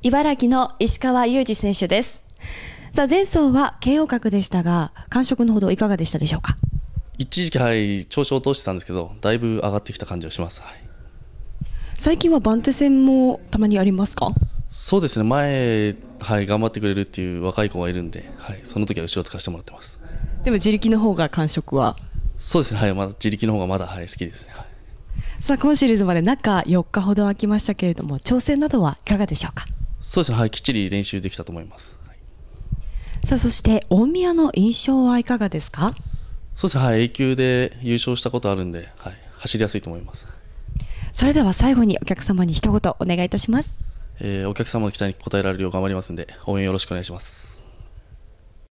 茨城の石川祐二選手です。さあ、前走は慶応角でしたが、感触のほどいかがでしたでしょうか一時期、はい、調子を落としてたんですけど、だいぶ上がってきた感じがします。はい、最近は番手戦もたまにありますかそうですね、前、はい、頑張ってくれるっていう若い子がいるんで、はい、その時は後ろつかせてもらってます。でも自力の方が感触はそうですね、はい、まだ自力の方がまだ、はい、好きですね。はい、さあ、今シリーズまで中4日ほど空きましたけれども、調整などはいかがでしょうか。そうですね、はい、きっちり練習できたと思います。さあ、そして大宮の印象はいかがですか。そうですね、はい、A 級で優勝したことあるんで、はい、走りやすいと思います。それでは最後にお客様に一言お願いいたします。えー、お客様の期待に応えられるよう頑張りますんで、応援よろしくお願いします。